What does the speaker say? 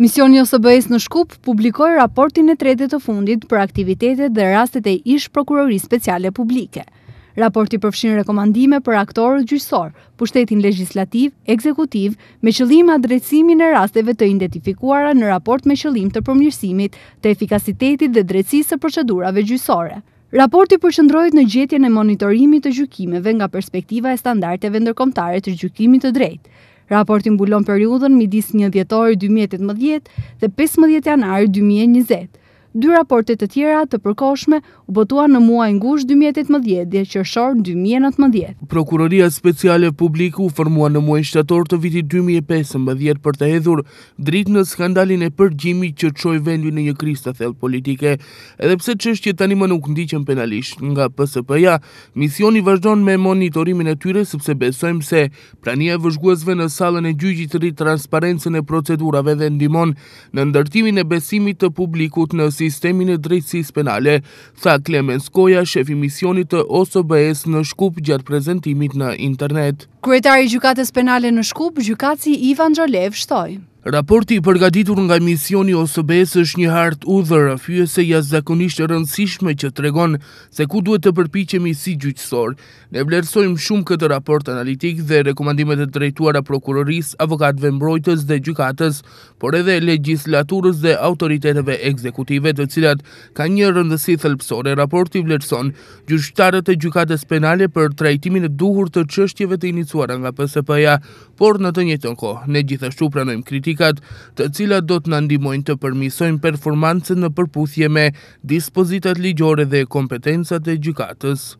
Misioni ose bëjës në shkup publikoj raportin e tretet të fundit për aktivitetet dhe rastet e ish prokurori speciale publike. Raporti përfshin rekomandime për aktorë gjyqësor, pushtetin legislativ, ekzekutiv, me qëllim adresimin e rasteve të identifikuara në raport me qëllim të përmjërsimit, të efikasitetit dhe drecisë të procedurave gjyqësore. Raporti përqëndrojt në gjetjen e monitorimit të gjykimeve nga perspektiva e standarteve ndërkomtare të gjykimit të drejtë, Raporti mbulon periudhën midis 1 dhjetor 2018 dhe 15 janar 2020 dy raportet të tjera të përkoshme u botuar në muaj ngush 2018 dhe qërshor 2019. Prokuroria Speciale Publiku u formua në muaj shtator të vitit 2015 për të hedhur drit në skandalin e përgjimi që të shoj vendu në një kristë të thellë politike. Edhepse që është që tani më nuk ndiqen penalisht nga PSP-ja, misioni vazhdon me monitorimin e tyre sëpse besojmë se prania e vëzhguesve në salën e gjyqit të rritë transparencën e procedurave dhe ndimon në ndërtimin e besimit të publikut në sistemin e drejtsis penale, tha Klemens Koja, shef i misionit të OSOBS në shkup gjatë prezentimit në internet. Kretari gjukates penale në shkup, gjukaci Ivan Gjolev shtoj. Raporti përgatitur nga misioni ose besë është një hartë udhër, fyë se jasë zakonisht rëndësishme që tregon se ku duhet të përpichemi si gjyqësor. Ne vlerësojmë shumë këtë raport analitik dhe rekomandimet e drejtuara prokuroris, avokatve mbrojtës dhe gjykatës, por edhe legislaturës dhe autoriteteve ekzekutive të cilat ka një rëndësi thëlpsore. Raporti vlerëson gjyqëtarët e gjykatës penale për trajtimin e duhur të qështjeve të inicuara nga PSP-ja, por në të njëtën kohë, ne gjithashtu pranojmë kritikë të cilat do të nëndimojnë të përmisojnë performancën në përputhje me dispozitat ligjore dhe kompetensat e gjykatës.